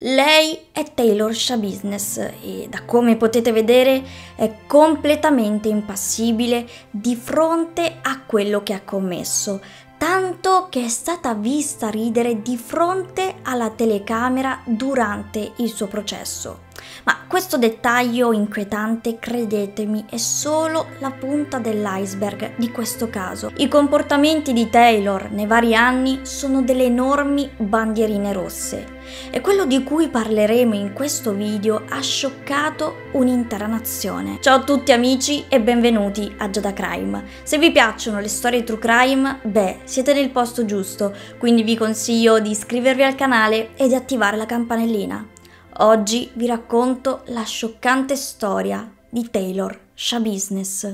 Lei è Taylor Shabusiness e da come potete vedere è completamente impassibile di fronte a quello che ha commesso, tanto che è stata vista ridere di fronte alla telecamera durante il suo processo. Ma questo dettaglio inquietante, credetemi, è solo la punta dell'iceberg di questo caso. I comportamenti di Taylor nei vari anni sono delle enormi bandierine rosse e quello di cui parleremo in questo video ha scioccato un'intera nazione. Ciao a tutti amici e benvenuti a Giada Crime. Se vi piacciono le storie true crime, beh, siete nel posto giusto, quindi vi consiglio di iscrivervi al canale e di attivare la campanellina. Oggi vi racconto la scioccante storia di Taylor Sha Business.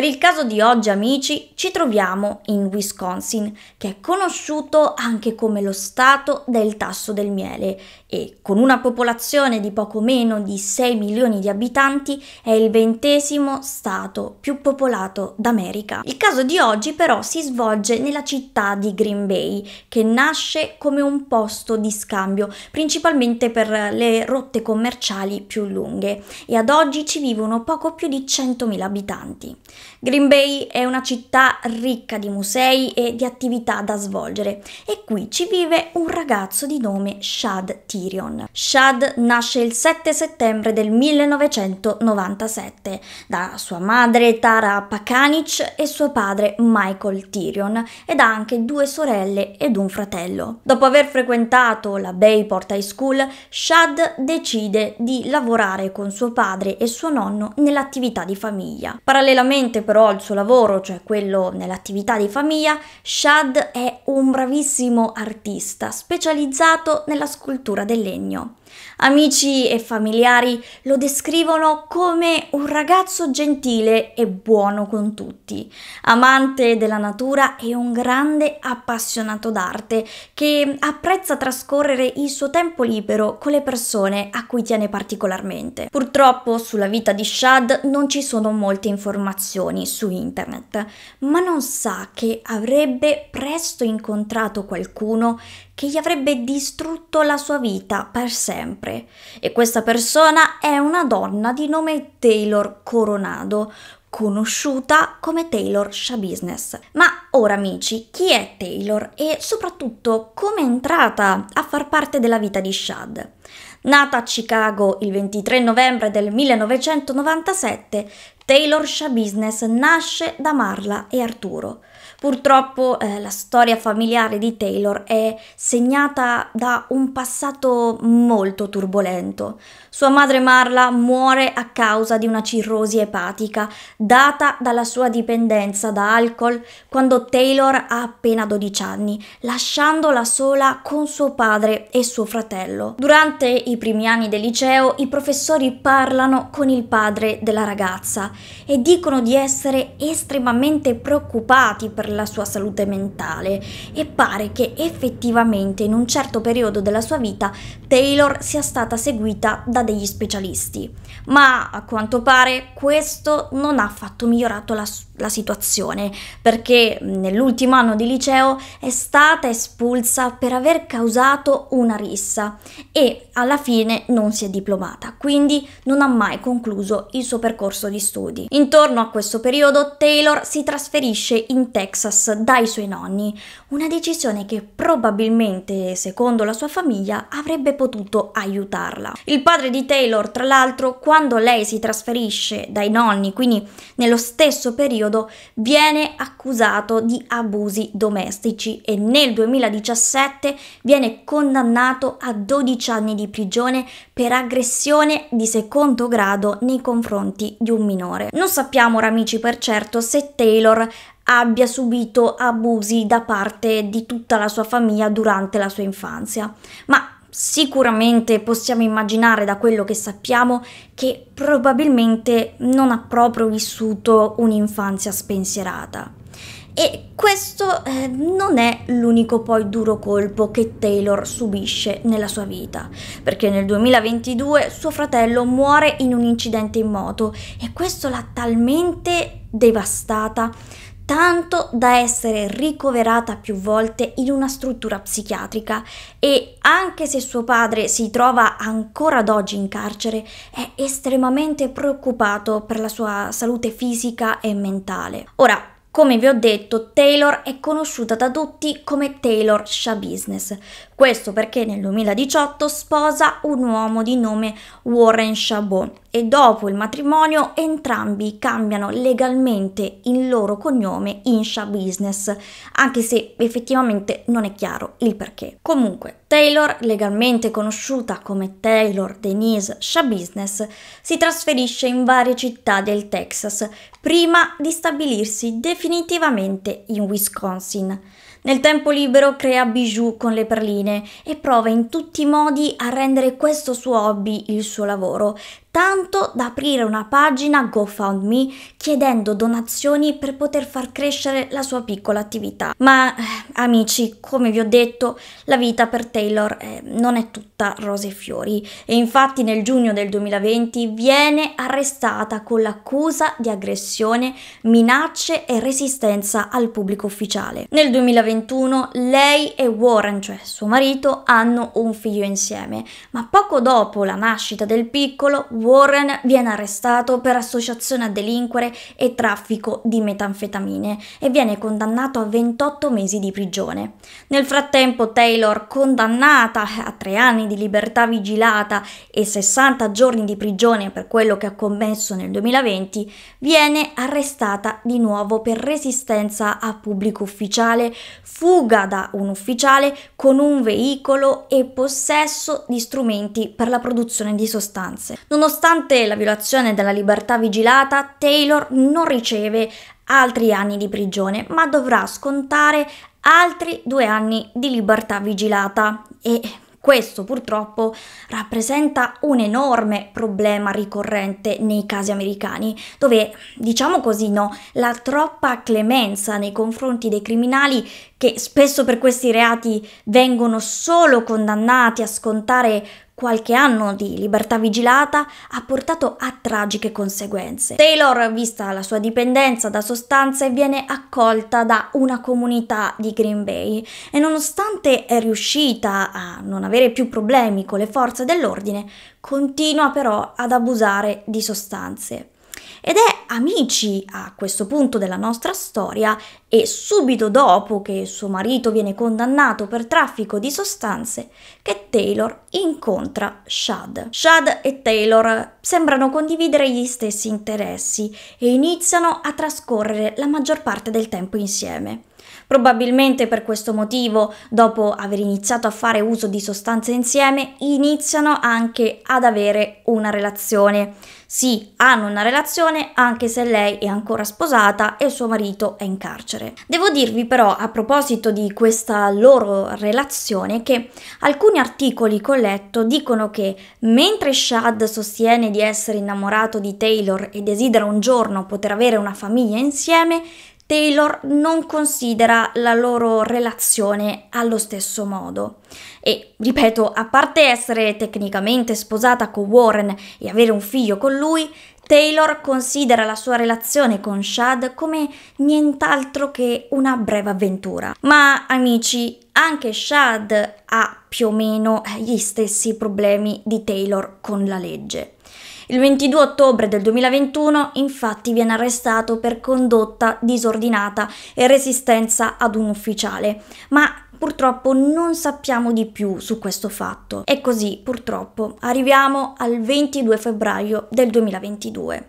Per il caso di oggi, amici, ci troviamo in Wisconsin, che è conosciuto anche come lo stato del tasso del miele e con una popolazione di poco meno di 6 milioni di abitanti è il ventesimo stato più popolato d'America. Il caso di oggi però si svolge nella città di Green Bay, che nasce come un posto di scambio, principalmente per le rotte commerciali più lunghe e ad oggi ci vivono poco più di 100.000 abitanti. Green Bay è una città ricca di musei e di attività da svolgere e qui ci vive un ragazzo di nome Shad T Tyrion. Shad nasce il 7 settembre del 1997 da sua madre Tara Pakanic e suo padre Michael Tyrion ed ha anche due sorelle ed un fratello. Dopo aver frequentato la Bayport High School, Shad decide di lavorare con suo padre e suo nonno nell'attività di famiglia. Parallelamente però al suo lavoro, cioè quello nell'attività di famiglia, Shad è un bravissimo artista specializzato nella scultura del legno. Amici e familiari lo descrivono come un ragazzo gentile e buono con tutti, amante della natura e un grande appassionato d'arte che apprezza trascorrere il suo tempo libero con le persone a cui tiene particolarmente. Purtroppo sulla vita di Shad non ci sono molte informazioni su internet, ma non sa che avrebbe presto incontrato qualcuno che gli avrebbe distrutto la sua vita per sempre. E questa persona è una donna di nome Taylor Coronado, conosciuta come Taylor Sha Ma ora amici, chi è Taylor e soprattutto come è entrata a far parte della vita di Shad? Nata a Chicago il 23 novembre del 1997, Taylor Sha nasce da Marla e Arturo, Purtroppo eh, la storia familiare di Taylor è segnata da un passato molto turbolento. Sua madre Marla muore a causa di una cirrosi epatica data dalla sua dipendenza da alcol quando Taylor ha appena 12 anni, lasciandola sola con suo padre e suo fratello. Durante i primi anni del liceo i professori parlano con il padre della ragazza e dicono di essere estremamente preoccupati per la sua salute mentale e pare che effettivamente in un certo periodo della sua vita Taylor sia stata seguita da degli specialisti, ma a quanto pare questo non ha affatto migliorato la, la situazione perché nell'ultimo anno di liceo è stata espulsa per aver causato una rissa e alla fine non si è diplomata, quindi non ha mai concluso il suo percorso di studi. Intorno a questo periodo Taylor si trasferisce in Texas Texas dai suoi nonni, una decisione che probabilmente, secondo la sua famiglia, avrebbe potuto aiutarla. Il padre di Taylor, tra l'altro, quando lei si trasferisce dai nonni, quindi nello stesso periodo, viene accusato di abusi domestici e nel 2017 viene condannato a 12 anni di prigione per aggressione di secondo grado nei confronti di un minore. Non sappiamo, ora amici, per certo se Taylor abbia subito abusi da parte di tutta la sua famiglia durante la sua infanzia, ma sicuramente possiamo immaginare da quello che sappiamo che probabilmente non ha proprio vissuto un'infanzia spensierata. E questo eh, non è l'unico poi duro colpo che Taylor subisce nella sua vita, perché nel 2022 suo fratello muore in un incidente in moto e questo l'ha talmente devastata tanto da essere ricoverata più volte in una struttura psichiatrica e anche se suo padre si trova ancora ad oggi in carcere è estremamente preoccupato per la sua salute fisica e mentale. Ora, come vi ho detto, Taylor è conosciuta da tutti come Taylor Shah Business, questo perché nel 2018 sposa un uomo di nome Warren Chabot e dopo il matrimonio entrambi cambiano legalmente il loro cognome in Sha Business, anche se effettivamente non è chiaro il perché. Comunque, Taylor, legalmente conosciuta come Taylor Denise Sha Business, si trasferisce in varie città del Texas prima di stabilirsi definitivamente in Wisconsin. Nel tempo libero crea bijou con le perline e prova in tutti i modi a rendere questo suo hobby il suo lavoro, tanto da aprire una pagina GoFundMe chiedendo donazioni per poter far crescere la sua piccola attività. Ma eh, amici, come vi ho detto, la vita per Taylor eh, non è tutta rose e fiori e infatti nel giugno del 2020 viene arrestata con l'accusa di aggressione, minacce e resistenza al pubblico ufficiale. Nel 2021 lei e Warren, cioè suo marito, hanno un figlio insieme, ma poco dopo la nascita del piccolo Warren viene arrestato per associazione a delinquere e traffico di metanfetamine e viene condannato a 28 mesi di prigione. Nel frattempo Taylor, condannata a tre anni di libertà vigilata e 60 giorni di prigione per quello che ha commesso nel 2020, viene arrestata di nuovo per resistenza a pubblico ufficiale, fuga da un ufficiale con un veicolo e possesso di strumenti per la produzione di sostanze. Nonostante Nonostante la violazione della libertà vigilata, Taylor non riceve altri anni di prigione, ma dovrà scontare altri due anni di libertà vigilata e questo purtroppo rappresenta un enorme problema ricorrente nei casi americani, dove, diciamo così, no, la troppa clemenza nei confronti dei criminali che spesso per questi reati vengono solo condannati a scontare qualche anno di libertà vigilata ha portato a tragiche conseguenze. Taylor, vista la sua dipendenza da sostanze, viene accolta da una comunità di Green Bay e nonostante è riuscita a non avere più problemi con le forze dell'ordine, continua però ad abusare di sostanze. Ed è Amici a questo punto della nostra storia e subito dopo che suo marito viene condannato per traffico di sostanze che Taylor incontra Shad. Shad e Taylor sembrano condividere gli stessi interessi e iniziano a trascorrere la maggior parte del tempo insieme. Probabilmente per questo motivo, dopo aver iniziato a fare uso di sostanze insieme, iniziano anche ad avere una relazione. Sì, hanno una relazione anche se lei è ancora sposata e suo marito è in carcere. Devo dirvi però a proposito di questa loro relazione che alcuni articoli che ho letto dicono che mentre Shad sostiene di essere innamorato di Taylor e desidera un giorno poter avere una famiglia insieme, Taylor non considera la loro relazione allo stesso modo. E ripeto, a parte essere tecnicamente sposata con Warren e avere un figlio con lui, Taylor considera la sua relazione con Shad come nient'altro che una breve avventura. Ma amici, anche Shad ha più o meno gli stessi problemi di Taylor con la legge. Il 22 ottobre del 2021 infatti viene arrestato per condotta disordinata e resistenza ad un ufficiale, ma purtroppo non sappiamo di più su questo fatto. E così purtroppo arriviamo al 22 febbraio del 2022.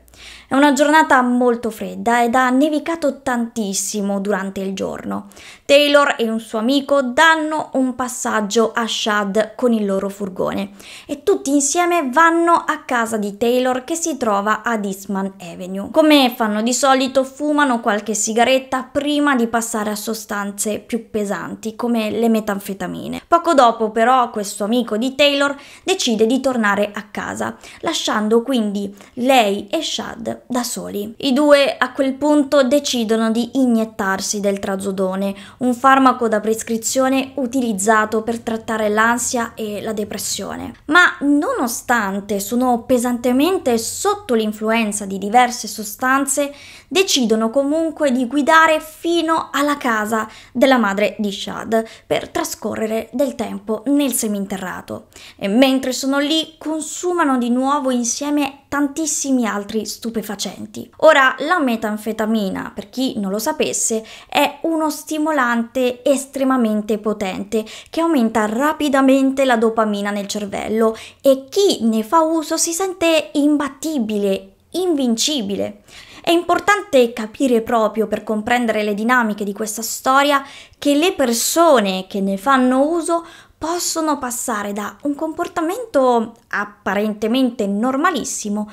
È una giornata molto fredda ed ha nevicato tantissimo durante il giorno. Taylor e un suo amico danno un passaggio a Shad con il loro furgone e tutti insieme vanno a casa di Taylor che si trova ad Eastman Avenue. Come fanno di solito fumano qualche sigaretta prima di passare a sostanze più pesanti come le metanfetamine. Poco dopo però questo amico di Taylor decide di tornare a casa lasciando quindi lei e Shad da soli. I due a quel punto decidono di iniettarsi del trazodone, un farmaco da prescrizione utilizzato per trattare l'ansia e la depressione. Ma nonostante sono pesantemente sotto l'influenza di diverse sostanze, decidono comunque di guidare fino alla casa della madre di Shad per trascorrere del tempo nel seminterrato. E mentre sono lì consumano di nuovo insieme tantissimi altri stupefacenti. Ora, la metanfetamina, per chi non lo sapesse, è uno stimolante estremamente potente che aumenta rapidamente la dopamina nel cervello e chi ne fa uso si sente imbattibile, invincibile. È importante capire proprio per comprendere le dinamiche di questa storia che le persone che ne fanno uso possono passare da un comportamento apparentemente normalissimo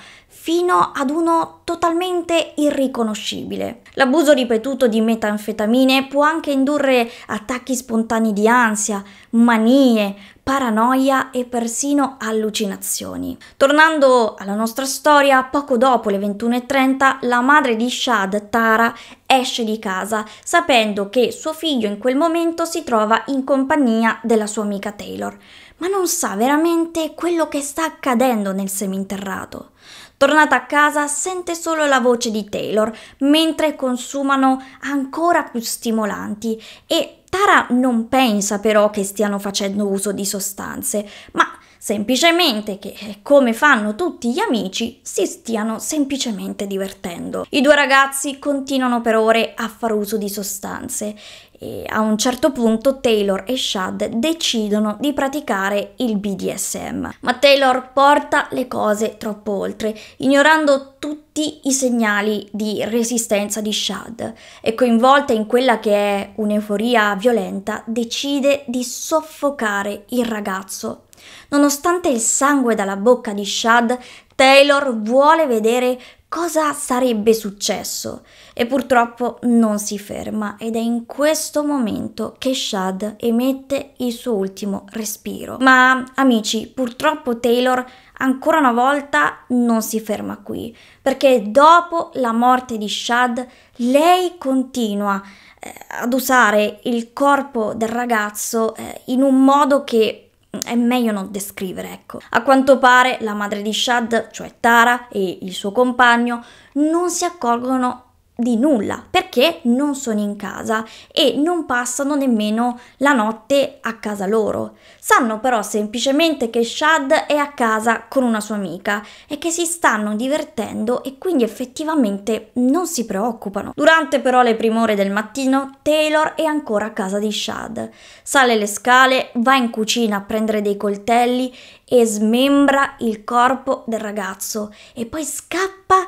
fino ad uno totalmente irriconoscibile. L'abuso ripetuto di metanfetamine può anche indurre attacchi spontanei di ansia, manie, paranoia e persino allucinazioni. Tornando alla nostra storia, poco dopo le 21.30 la madre di Shad, Tara, esce di casa sapendo che suo figlio in quel momento si trova in compagnia della sua amica Taylor, ma non sa veramente quello che sta accadendo nel seminterrato. Tornata a casa sente solo la voce di Taylor mentre consumano ancora più stimolanti e Tara non pensa però che stiano facendo uso di sostanze, ma semplicemente che, eh, come fanno tutti gli amici, si stiano semplicemente divertendo. I due ragazzi continuano per ore a far uso di sostanze e a un certo punto Taylor e Shad decidono di praticare il BDSM, ma Taylor porta le cose troppo oltre, ignorando tutti i segnali di resistenza di Shad e coinvolta in quella che è un'euforia violenta decide di soffocare il ragazzo. Nonostante il sangue dalla bocca di Shad, Taylor vuole vedere cosa sarebbe successo e purtroppo non si ferma ed è in questo momento che Shad emette il suo ultimo respiro. Ma amici, purtroppo Taylor ancora una volta non si ferma qui, perché dopo la morte di Shad lei continua eh, ad usare il corpo del ragazzo eh, in un modo che è meglio non descrivere, ecco. A quanto pare la madre di Shad, cioè Tara, e il suo compagno non si accorgono di nulla perché non sono in casa e non passano nemmeno la notte a casa loro. Sanno però semplicemente che Shad è a casa con una sua amica e che si stanno divertendo e quindi effettivamente non si preoccupano. Durante però le prime ore del mattino Taylor è ancora a casa di Shad. Sale le scale, va in cucina a prendere dei coltelli e smembra il corpo del ragazzo e poi scappa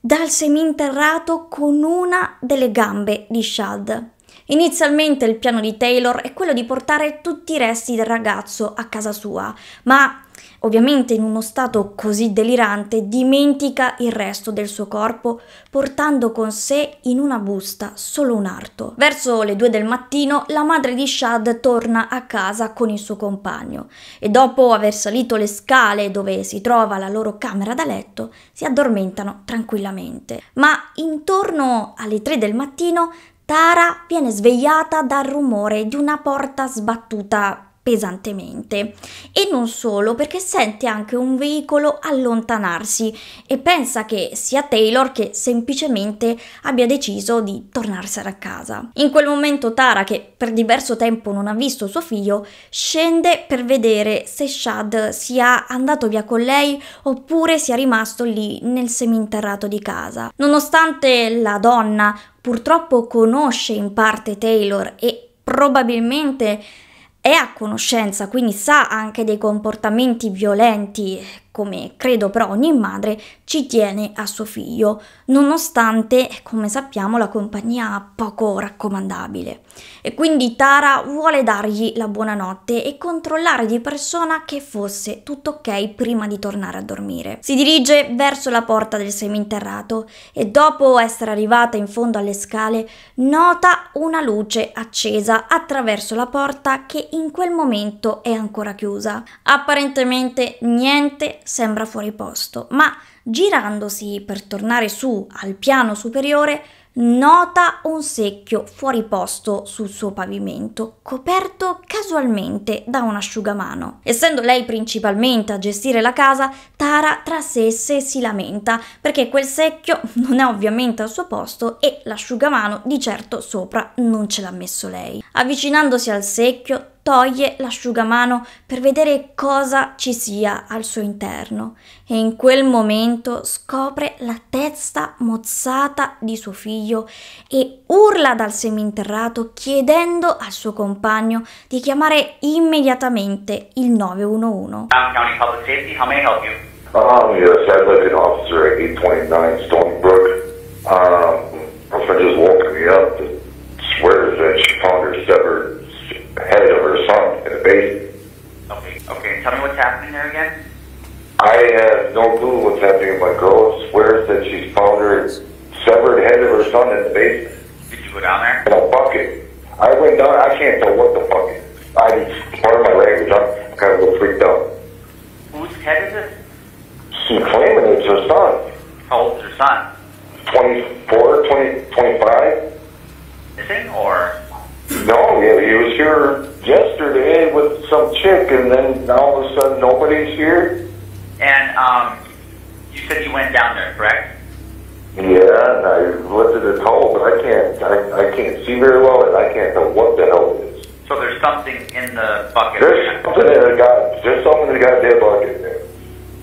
dal seminterrato con una delle gambe di Shad. Inizialmente il piano di Taylor è quello di portare tutti i resti del ragazzo a casa sua, ma Ovviamente in uno stato così delirante dimentica il resto del suo corpo portando con sé in una busta solo un arto. Verso le due del mattino la madre di Shad torna a casa con il suo compagno e dopo aver salito le scale dove si trova la loro camera da letto si addormentano tranquillamente. Ma intorno alle tre del mattino Tara viene svegliata dal rumore di una porta sbattuta pesantemente. E non solo, perché sente anche un veicolo allontanarsi e pensa che sia Taylor che semplicemente abbia deciso di tornarsene a casa. In quel momento Tara, che per diverso tempo non ha visto suo figlio, scende per vedere se Shad sia andato via con lei oppure sia rimasto lì nel seminterrato di casa. Nonostante la donna purtroppo conosce in parte Taylor e probabilmente è a conoscenza, quindi sa anche dei comportamenti violenti, come credo però ogni madre ci tiene a suo figlio, nonostante, come sappiamo, la compagnia poco raccomandabile. E quindi Tara vuole dargli la buonanotte e controllare di persona che fosse tutto ok prima di tornare a dormire. Si dirige verso la porta del seminterrato e dopo essere arrivata in fondo alle scale nota una luce accesa attraverso la porta che in quel momento è ancora chiusa. Apparentemente niente sembra fuori posto, ma girandosi per tornare su al piano superiore nota un secchio fuori posto sul suo pavimento, coperto casualmente da un asciugamano. Essendo lei principalmente a gestire la casa, Tara tra sé e sé si lamenta perché quel secchio non è ovviamente al suo posto e l'asciugamano di certo sopra non ce l'ha messo lei. Avvicinandosi al secchio, toglie l'asciugamano per vedere cosa ci sia al suo interno e in quel momento scopre la testa mozzata di suo figlio e urla dal seminterrato chiedendo al suo compagno di chiamare immediatamente il 911. Um, yes, I live in Officer 829 Stony Brook. Um, my friend just woke me up and swears that she found her head of her son in the basement. Okay, okay. Tell me what's happening there again. I have no clue what's happening. My girl swears that she's found her severed head of her son in the basement. Did you go down there? In a bucket. I went down. I can't tell what the fuck. I part of my language. I'm kind of a little freaked out. Whose head is it? She's claiming it's her son. How old is her son? 24, 20, 25. Missing or? Oh, yeah, he was here yesterday with some chick, and then all of a sudden nobody's here. And um, you said you went down there, correct? Yeah, and I looked at his hole, but I can't, I, I can't see very well, and I can't tell what the hell it is. So there's something in the bucket. There's something in the god. There's something in the goddamn bucket. There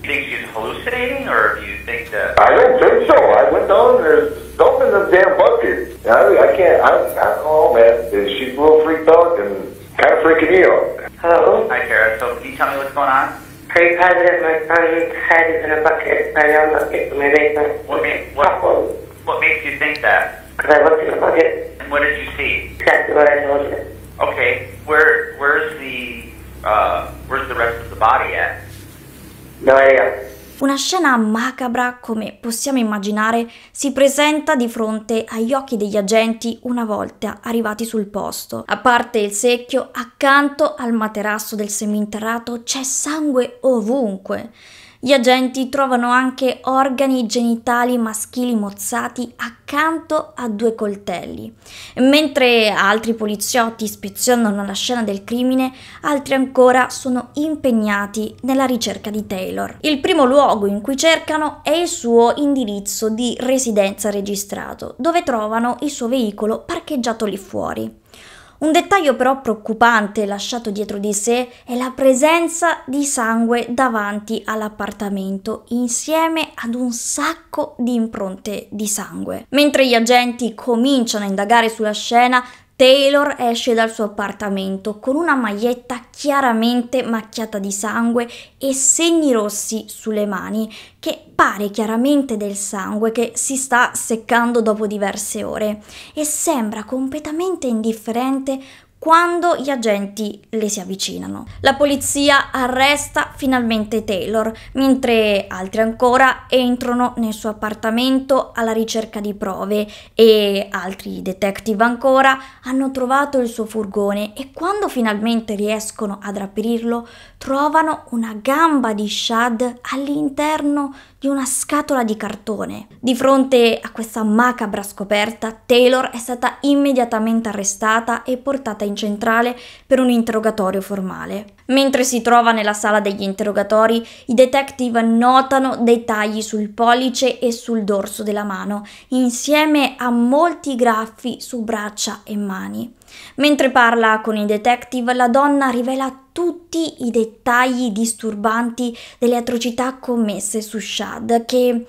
think she's hallucinating, or do you think that? I don't think so. I went down there, dump in the damn bucket. I, I can't. I, I don't know, man. She's a little freaked out and kind of freaking me out. Hello. Hi, Kara. So, can you tell me what's going on? Pretty positive. My son's head is in a bucket. My own bucket in my basement. What, make, what, what makes you think that? Because I looked in the bucket. And what did you see? Exactly what I told you. Okay. Where Where's the uh, Where's the rest of the body at? Dove una scena macabra, come possiamo immaginare, si presenta di fronte agli occhi degli agenti una volta arrivati sul posto. A parte il secchio, accanto al materasso del seminterrato c'è sangue ovunque. Gli agenti trovano anche organi genitali maschili mozzati accanto a due coltelli. Mentre altri poliziotti spezionano la scena del crimine, altri ancora sono impegnati nella ricerca di Taylor. Il primo luogo in cui cercano è il suo indirizzo di residenza registrato, dove trovano il suo veicolo parcheggiato lì fuori. Un dettaglio però preoccupante lasciato dietro di sé è la presenza di sangue davanti all'appartamento insieme ad un sacco di impronte di sangue. Mentre gli agenti cominciano a indagare sulla scena, Taylor esce dal suo appartamento con una maglietta chiaramente macchiata di sangue e segni rossi sulle mani, che pare chiaramente del sangue che si sta seccando dopo diverse ore e sembra completamente indifferente quando gli agenti le si avvicinano. La polizia arresta finalmente Taylor, mentre altri ancora entrano nel suo appartamento alla ricerca di prove e altri detective ancora hanno trovato il suo furgone e quando finalmente riescono ad aprirlo trovano una gamba di Shad all'interno di una scatola di cartone. Di fronte a questa macabra scoperta, Taylor è stata immediatamente arrestata e portata in centrale per un interrogatorio formale. Mentre si trova nella sala degli interrogatori, i detective notano dei tagli sul pollice e sul dorso della mano, insieme a molti graffi su braccia e mani. Mentre parla con i detective, la donna rivela tutti i dettagli disturbanti delle atrocità commesse su Shad, che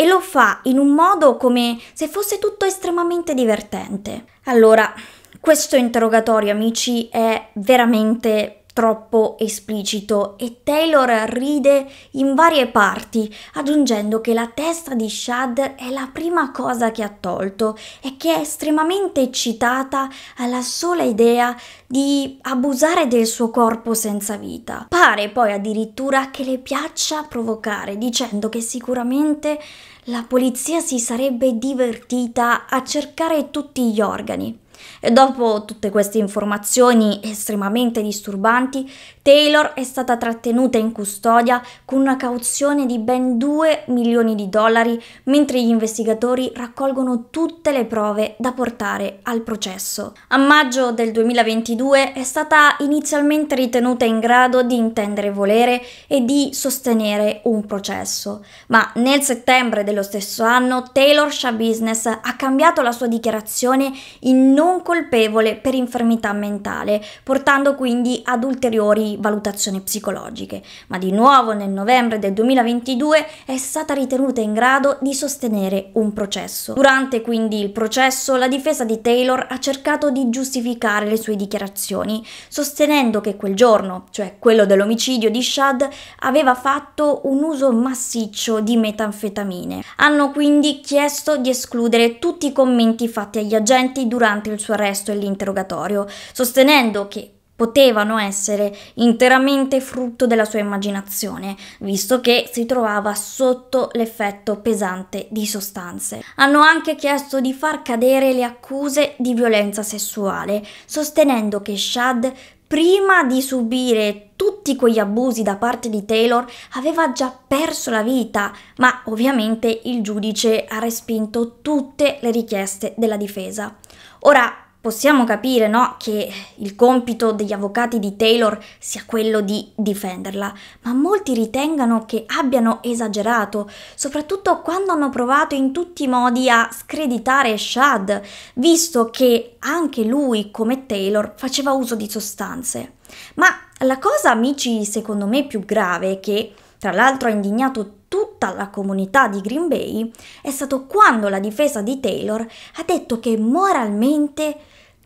e lo fa in un modo come se fosse tutto estremamente divertente. Allora, questo interrogatorio, amici, è veramente troppo esplicito e Taylor ride in varie parti, aggiungendo che la testa di Shad è la prima cosa che ha tolto e che è estremamente eccitata alla sola idea di abusare del suo corpo senza vita. Pare poi addirittura che le piaccia provocare, dicendo che sicuramente la polizia si sarebbe divertita a cercare tutti gli organi. E dopo tutte queste informazioni estremamente disturbanti, Taylor è stata trattenuta in custodia con una cauzione di ben 2 milioni di dollari, mentre gli investigatori raccolgono tutte le prove da portare al processo. A maggio del 2022 è stata inizialmente ritenuta in grado di intendere volere e di sostenere un processo, ma nel settembre dello stesso anno Taylor Shah Business ha cambiato la sua dichiarazione in non colpevole per infermità mentale, portando quindi ad ulteriori valutazioni psicologiche, ma di nuovo nel novembre del 2022 è stata ritenuta in grado di sostenere un processo. Durante quindi il processo la difesa di Taylor ha cercato di giustificare le sue dichiarazioni, sostenendo che quel giorno, cioè quello dell'omicidio di Shad, aveva fatto un uso massiccio di metanfetamine. Hanno quindi chiesto di escludere tutti i commenti fatti agli agenti durante il suo il resto dell'interrogatorio, sostenendo che potevano essere interamente frutto della sua immaginazione, visto che si trovava sotto l'effetto pesante di sostanze. Hanno anche chiesto di far cadere le accuse di violenza sessuale, sostenendo che Shad prima di subire tutti quegli abusi da parte di Taylor aveva già perso la vita, ma ovviamente il giudice ha respinto tutte le richieste della difesa. Ora possiamo capire no, che il compito degli avvocati di Taylor sia quello di difenderla, ma molti ritengano che abbiano esagerato, soprattutto quando hanno provato in tutti i modi a screditare Shad, visto che anche lui, come Taylor, faceva uso di sostanze. Ma la cosa, amici, secondo me più grave, che tra l'altro ha indignato tutta la comunità di Green Bay, è stato quando la difesa di Taylor ha detto che moralmente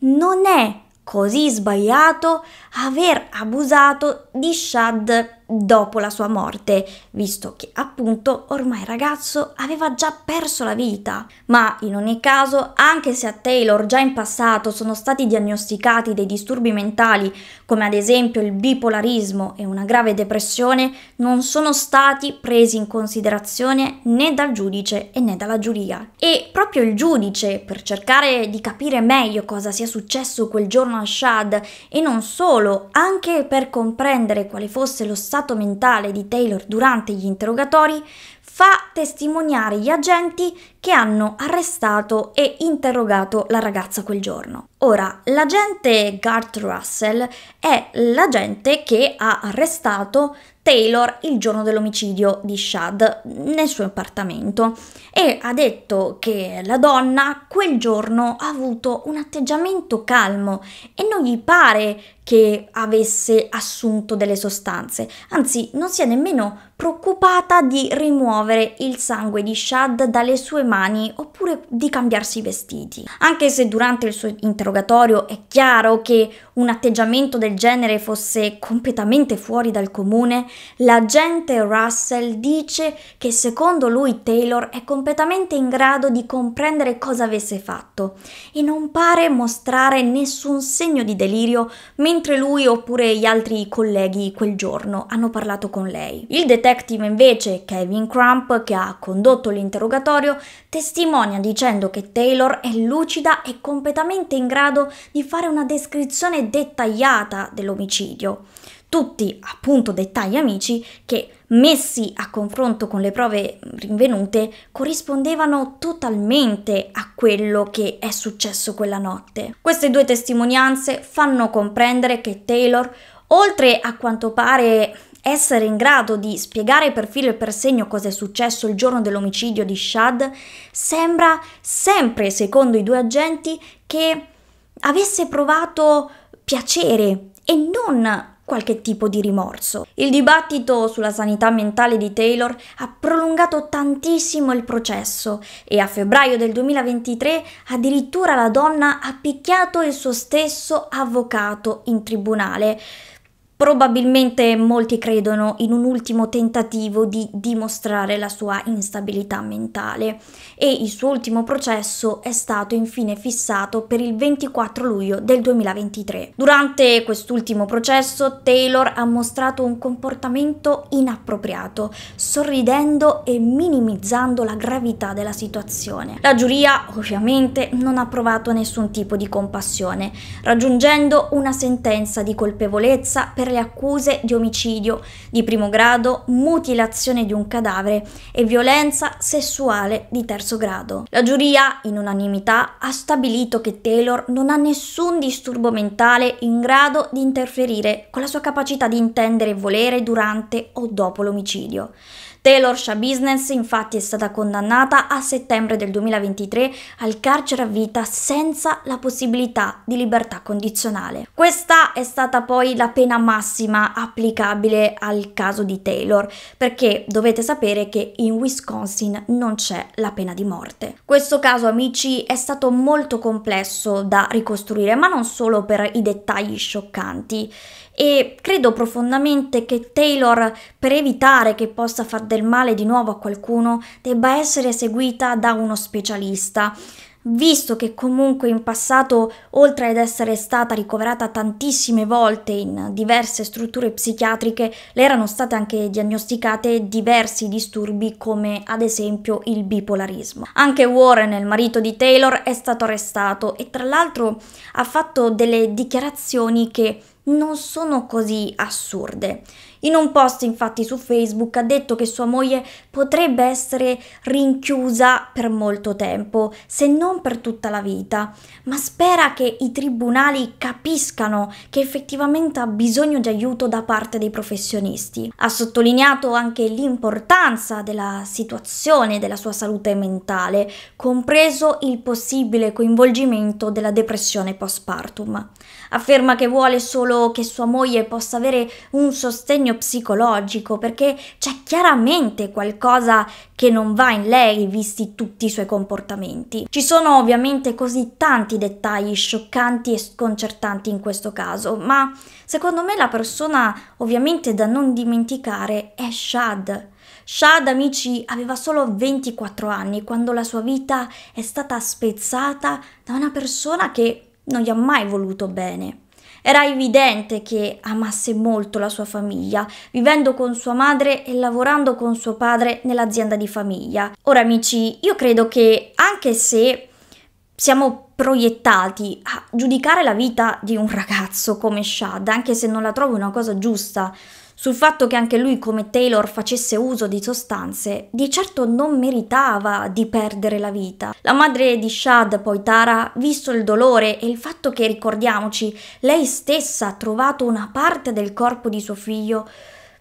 non è così sbagliato aver abusato di Shad dopo la sua morte, visto che appunto ormai il ragazzo aveva già perso la vita. Ma in ogni caso, anche se a Taylor già in passato sono stati diagnosticati dei disturbi mentali, come ad esempio il bipolarismo e una grave depressione, non sono stati presi in considerazione né dal giudice né dalla giuria. E proprio il giudice, per cercare di capire meglio cosa sia successo quel giorno a Shad e non solo, anche per comprendere quale fosse lo stato stato mentale di Taylor durante gli interrogatori fa testimoniare gli agenti che hanno arrestato e interrogato la ragazza quel giorno. Ora, l'agente Garth Russell è l'agente che ha arrestato Taylor il giorno dell'omicidio di Shad nel suo appartamento e ha detto che la donna quel giorno ha avuto un atteggiamento calmo e non gli pare che avesse assunto delle sostanze, anzi non si è nemmeno preoccupata di rimuovere il sangue di Shad dalle sue mani oppure di cambiarsi i vestiti. Anche se durante il suo interrogatorio è chiaro che un atteggiamento del genere fosse completamente fuori dal comune, l'agente Russell dice che secondo lui Taylor è completamente in grado di comprendere cosa avesse fatto e non pare mostrare nessun segno di delirio mentre lui oppure gli altri colleghi quel giorno hanno parlato con lei. Il detective invece, Kevin Crump, che ha condotto l'interrogatorio, testimonia dicendo che Taylor è lucida e completamente in grado di fare una descrizione dettagliata dell'omicidio. Tutti appunto dettagli amici che messi a confronto con le prove rinvenute corrispondevano totalmente a quello che è successo quella notte. Queste due testimonianze fanno comprendere che Taylor, oltre a quanto pare essere in grado di spiegare per filo e per segno cosa è successo il giorno dell'omicidio di Shad, sembra sempre, secondo i due agenti, che avesse provato piacere e non qualche tipo di rimorso. Il dibattito sulla sanità mentale di Taylor ha prolungato tantissimo il processo e a febbraio del 2023 addirittura la donna ha picchiato il suo stesso avvocato in tribunale Probabilmente molti credono in un ultimo tentativo di dimostrare la sua instabilità mentale e il suo ultimo processo è stato infine fissato per il 24 luglio del 2023. Durante quest'ultimo processo Taylor ha mostrato un comportamento inappropriato, sorridendo e minimizzando la gravità della situazione. La giuria ovviamente non ha provato nessun tipo di compassione, raggiungendo una sentenza di colpevolezza per le accuse di omicidio di primo grado, mutilazione di un cadavere e violenza sessuale di terzo grado. La giuria, in unanimità, ha stabilito che Taylor non ha nessun disturbo mentale in grado di interferire con la sua capacità di intendere e volere durante o dopo l'omicidio. Taylor Shah Business infatti è stata condannata a settembre del 2023 al carcere a vita senza la possibilità di libertà condizionale. Questa è stata poi la pena massima applicabile al caso di Taylor, perché dovete sapere che in Wisconsin non c'è la pena di morte. Questo caso, amici, è stato molto complesso da ricostruire, ma non solo per i dettagli scioccanti e credo profondamente che Taylor, per evitare che possa far del male di nuovo a qualcuno, debba essere seguita da uno specialista visto che comunque in passato, oltre ad essere stata ricoverata tantissime volte in diverse strutture psichiatriche, le erano state anche diagnosticate diversi disturbi come ad esempio il bipolarismo. Anche Warren, il marito di Taylor, è stato arrestato e tra l'altro ha fatto delle dichiarazioni che non sono così assurde. In un post infatti su Facebook ha detto che sua moglie potrebbe essere rinchiusa per molto tempo, se non per tutta la vita, ma spera che i tribunali capiscano che effettivamente ha bisogno di aiuto da parte dei professionisti. Ha sottolineato anche l'importanza della situazione della sua salute mentale, compreso il possibile coinvolgimento della depressione postpartum. Afferma che vuole solo che sua moglie possa avere un sostegno psicologico perché c'è chiaramente qualcosa che non va in lei visti tutti i suoi comportamenti. Ci sono ovviamente così tanti dettagli scioccanti e sconcertanti in questo caso, ma secondo me la persona ovviamente da non dimenticare è Shad, Shad, amici, aveva solo 24 anni quando la sua vita è stata spezzata da una persona che non gli ha mai voluto bene. Era evidente che amasse molto la sua famiglia, vivendo con sua madre e lavorando con suo padre nell'azienda di famiglia. Ora amici, io credo che anche se siamo proiettati a giudicare la vita di un ragazzo come Shad, anche se non la trovo una cosa giusta, sul fatto che anche lui come Taylor facesse uso di sostanze, di certo non meritava di perdere la vita. La madre di Shad, poi Tara, visto il dolore e il fatto che, ricordiamoci, lei stessa ha trovato una parte del corpo di suo figlio,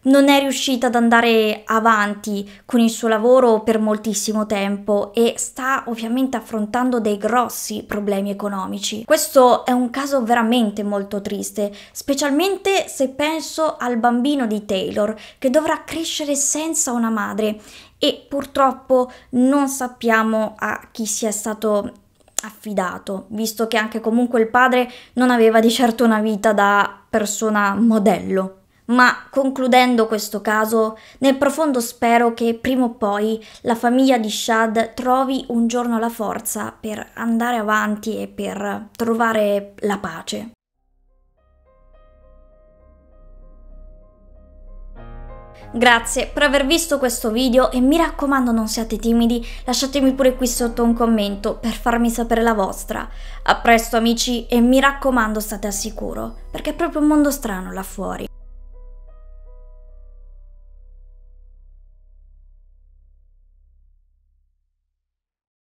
non è riuscita ad andare avanti con il suo lavoro per moltissimo tempo e sta ovviamente affrontando dei grossi problemi economici. Questo è un caso veramente molto triste, specialmente se penso al bambino di Taylor che dovrà crescere senza una madre e purtroppo non sappiamo a chi sia stato affidato, visto che anche comunque il padre non aveva di certo una vita da persona modello. Ma concludendo questo caso, nel profondo spero che prima o poi la famiglia di Shad trovi un giorno la forza per andare avanti e per trovare la pace. Grazie per aver visto questo video e mi raccomando non siate timidi, lasciatemi pure qui sotto un commento per farmi sapere la vostra. A presto amici e mi raccomando state al sicuro, perché è proprio un mondo strano là fuori.